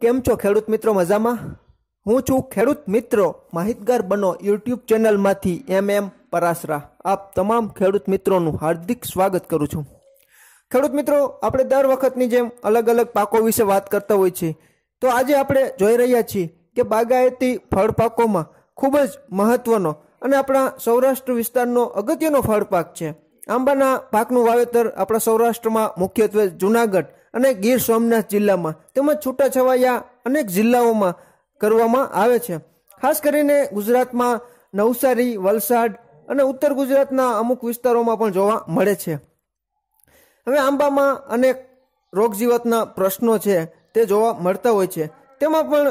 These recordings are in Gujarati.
કેમ છો ખેડૂત મિત્રો મજામાં હું છું ખેડૂત મિત્રો માહિતગાર બનો યુટ્યુબ ચેનલમાંથી એમ એમ પરાસરા આપ તમામ ખેડૂત મિત્રોનું હાર્દિક સ્વાગત કરું છું ખેડૂત મિત્રો આપણે દર વખતની જેમ અલગ અલગ પાકો વિશે વાત કરતા હોય છે તો આજે આપણે જોઈ રહ્યા છીએ કે બાગાયતી ફળ પાકોમાં ખૂબ જ મહત્ત્વનો અને આપણા સૌરાષ્ટ્ર વિસ્તારનો અગત્યનો ફળ પાક છે આંબાના પાકનું વાવેતર આપણા સૌરાષ્ટ્રમાં મુખ્યત્વે જુનાગઢ અને ગીર સોમનાથ જિલ્લામાં તેમજ છૂટાછવાયા અનેક જિલ્લાઓમાં કરવામાં આવે છે ખાસ કરીને ગુજરાતમાં નવસારી વલસાડ અને ઉત્તર ગુજરાતના અમુક વિસ્તારોમાં પણ જોવા મળે છે હવે આંબામાં અનેક રોગજીવતના પ્રશ્નો છે તે જોવા મળતા હોય છે તેમાં પણ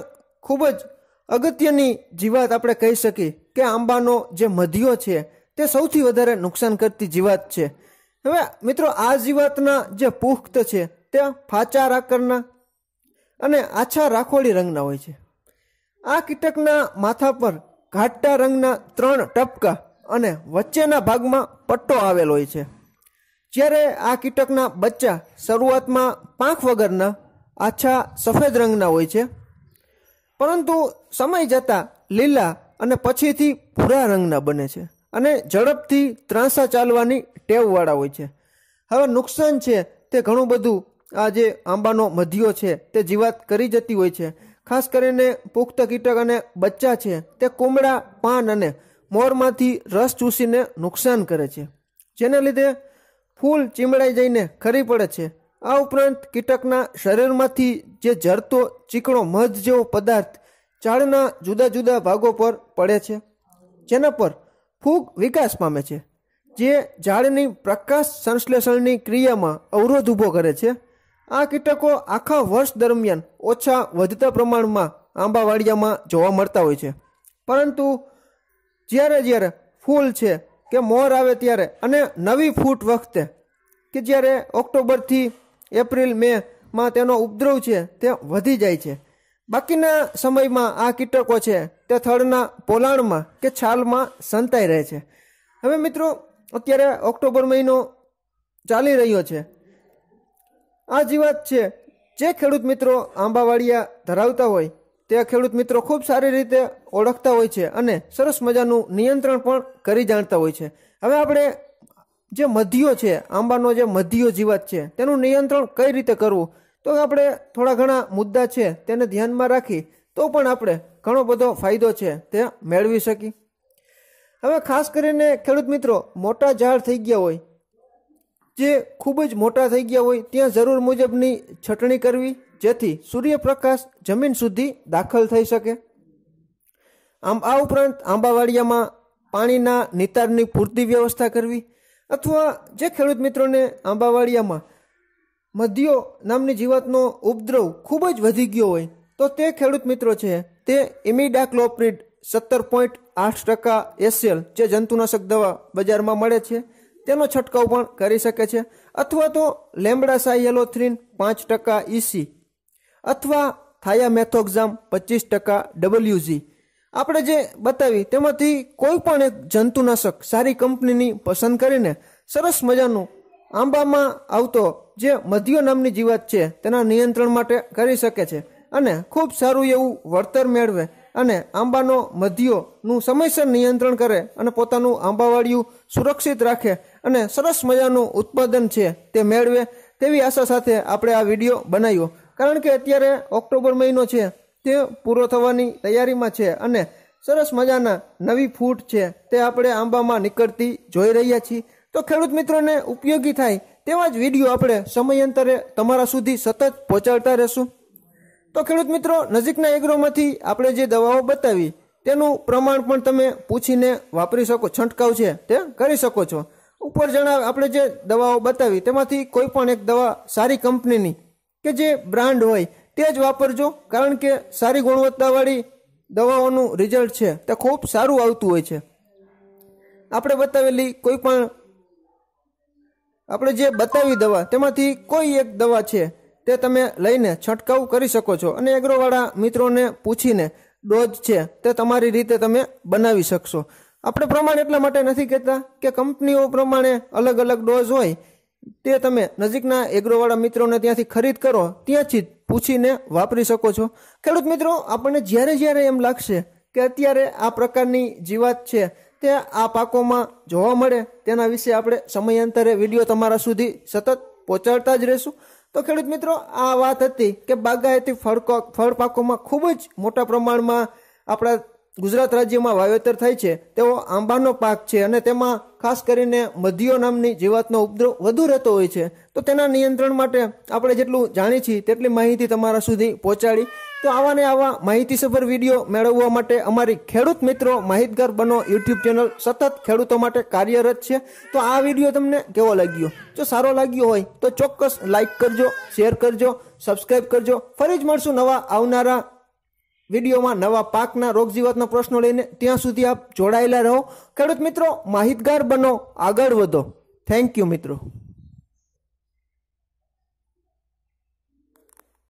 ખૂબ જ અગત્યની જીવાત આપણે કહી શકીએ કે આંબાનો જે મધ્યો છે તે સૌથી વધારે નુકસાન કરતી જીવાત છે હવે મિત્રો આ જીવાતના જે પુખ્ત છે તે ફાચાર આકારના અને આછા રાખોડી રંગના હોય છે આ કીટકના માથા પર ઘાટા રંગના ત્રણ ટપકા અને વચ્ચેના ભાગમાં પટ્ટો આવેલો હોય છે જ્યારે આ કીટકના બચ્ચા શરૂઆતમાં પાંખ વગરના આછા સફેદ રંગના હોય છે પરંતુ સમય જતાં લીલા અને પછીથી ભૂરા રંગના બને છે અને ઝડપથી ત્રાંસા ચાલવાની ટેવવાળા હોય છે હવે નુકસાન છે તે ઘણું બધું આ જે આંબાનો મધ્યો છે તે જીવાત કરી જતી હોય છે ખાસ કરીને પુખ્ત કીટક અને બચ્ચા છે તે કુમળા પાન અને મોરમાંથી રસ ચૂસીને નુકસાન કરે છે જેના લીધે ફૂલ ચીમડાઈ જઈને ખરી પડે છે આ ઉપરાંત કીટકના શરીરમાંથી જે ઝરતો ચીકણો મધ જેવો પદાર્થ ઝાડના જુદા જુદા ભાગો પર પડે છે જેના પર ફૂગ વિકાસ પામે છે જે ઝાડની પ્રકાશ સંશ્લેષણની ક્રિયામાં અવરોધ ઊભો કરે છે આ કીટકો આખા વર્ષ દરમિયાન ઓછા વધતા પ્રમાણમાં આંબાવાડિયામાં જોવા મળતા હોય છે પરંતુ જ્યારે જ્યારે ફૂલ છે કે મોર આવે ત્યારે અને નવી ફૂટ વખતે કે જ્યારે ઓક્ટોબરથી એપ્રિલ મેમાં તેનો ઉપદ્રવ છે તે વધી જાય છે બાકીના સમયમાં આ કીટકો છે તે થડના પોલાણમાં કે છાલમાં સંતાઈ રહે છે હવે મિત્રો અત્યારે ઓક્ટોબર મહિનો ચાલી રહ્યો છે આ જીવાત છે જે ખેડૂત મિત્રો આંબાવાડિયા ધરાવતા હોય તે ખેડૂત મિત્રો ખૂબ સારી રીતે ઓળખતા હોય છે અને સરસ મજાનું નિયંત્રણ પણ કરી જાણતા હોય છે હવે આપણે જે મધ્યો છે આંબાનો જે મધ્યો જીવાત છે તેનું નિયંત્રણ કઈ રીતે કરવું તો આપણે થોડા ઘણા મુદ્દા છે તેને ધ્યાનમાં રાખી તો પણ આપણે ઘણો બધો ફાયદો છે તે મેળવી શકી હવે ખાસ કરીને ખેડૂત મિત્રો મોટા ઝાડ થઈ ગયા હોય જે ખૂબ જ મોટા થઈ ગયા હોય ત્યાં જરૂર મુજબની છટણી કરવી જેથી સૂર્યપ્રકાશ જમીન સુધી દાખલ થઈ શકે આમ આ ઉપરાંત આંબાવાડિયામાં પાણીના નિતારની પૂરતી વ્યવસ્થા કરવી અથવા જે ખેડૂત મિત્રોને આંબાવાડિયામાં મધ્યો નામની જીવાતનો ઉપદ્રવ ખૂબ જ વધી ગયો હોય તો તે ખેડૂત મિત્રો છે તે ઇમિડા સત્તર પોઈન્ટ આઠ ટકા એસએલ જે જંતુનાશક દવા બજારમાં મળે છે તેનો છંટકાવ પણ કરી શકે છે અથવા તો લેમડા સાયલોથ્રીન પાંચ ટકા ઇસી e અથવા થાયા મેથોક્ઝામ પચીસ ટકા ડબલ્યુઝી આપણે જે બતાવી તેમાંથી કોઈ પણ એક જંતુનાશક સારી કંપનીની પસંદ કરીને સરસ મજાનું આંબામાં આવતો જે મધ્યો નામની જીવાત છે તેના નિયંત્રણ માટે કરી શકે છે અને ખૂબ સારું એવું વળતર મેળવે અને આંબાનો મધ્યોનું સમયસર નિયંત્રણ કરે અને પોતાનું આંબાવાડિયું સુરક્ષિત રાખે અને સરસ મજાનું ઉત્પાદન છે તે મેળવે તેવી આશા સાથે આપણે આ વિડીયો બનાવ્યો કારણ કે અત્યારે ઓક્ટોબર મહિનો છે તે પૂરો થવાની તૈયારીમાં છે અને સરસ મજાના નવી ફૂટ છે તે આપણે આંબામાં નીકળતી જોઈ રહ્યા છીએ તો ખેડૂત મિત્રોને ઉપયોગી થાય તેવા જ વિડીયો આપણે સમયાંતરે તમારા સુધી સતત પહોંચાડતા રહેશું તો ખેડૂત મિત્રો નજીકના એગ્રોમાંથી આપણે જે દવાઓ બતાવી તેનું પ્રમાણ પણ તમે પૂછીને વાપરી શકો છંટકાવ છે તે કરી શકો છો ઉપર જણાવ આપણે જે દવાઓ બતાવી તેમાંથી કોઈ પણ એક દવા સારી કંપનીની કે જે બ્રાન્ડ હોય તે જ વાપરજો કારણ કે સારી ગુણવત્તાવાળી દવાઓનું રિઝલ્ટ છે તે ખૂબ સારું આવતું હોય છે આપણે બતાવેલી કોઈ પણ આપણે જે બતાવી દવા તેમાંથી કોઈ એક દવા છે તે તમે લઈને છંટકાવ કરી શકો છો અને એગ્રોવાળા મિત્રોને પૂછીને ડોઝ છે તે તમારી રીતે તમે બનાવી શકશો આપણે પ્રમાણ એટલા માટે નથી કહેતા કે કંપનીઓ પ્રમાણે અલગ અલગ ડોઝ હોય તે તમે નજીકના એગ્રોવાળા મિત્રોને ત્યાંથી ખરીદ કરો ત્યાંથી જ પૂછીને વાપરી શકો છો ખેડૂત મિત્રો આપણને જ્યારે જ્યારે એમ લાગશે કે અત્યારે આ પ્રકારની જીવાત છે તે આ પાકોમાં જોવા મળે તેના વિશે આપણે સમયાંતરે વિડીયો તમારા સુધી સતત પહોંચાડતા જ રહીશું તો ખેડૂત મિત્રો આ વાત હતી કે બાગાયતી ફળ ફળ પાકોમાં ખૂબ જ મોટા પ્રમાણમાં આપણા ગુજરાત રાજ્યમાં વાવેતર થાય છે તેઓ આંબાનો પાક છે અને તેમાં ખાસ કરીને મધ્યો નામની જીવાતનો ઉપદ્રવ વધુ રહેતો હોય છે તો તેના નિયંત્રણ માટે આપણે જેટલું જાણીએ છીએ તેટલી માહિતી તમારા સુધી પહોંચાડી તો આવા ને આવા માહિતીસભર વિડીયો મેળવવા માટે અમારી ખેડૂત મિત્રો માહિતગાર બનો યુટ્યુબ ચેનલ સતત ખેડૂતો માટે કાર્યરત છે તો આ વિડીયો તમને કેવો લાગ્યો જો સારો લાગ્યો હોય તો ચોક્કસ લાઇક કરજો શેર કરજો સબસ્ક્રાઈબ કરજો ફરી જ મળશું નવા આવનારા વિડીયોમાં નવા પાકના રોગ જીવાતનો પ્રશ્ન લઈને ત્યાં સુધી આપ જોડાયેલા રહો ખેડૂત મિત્રો માહિતગાર બનો આગળ વધો થેન્ક યુ મિત્રો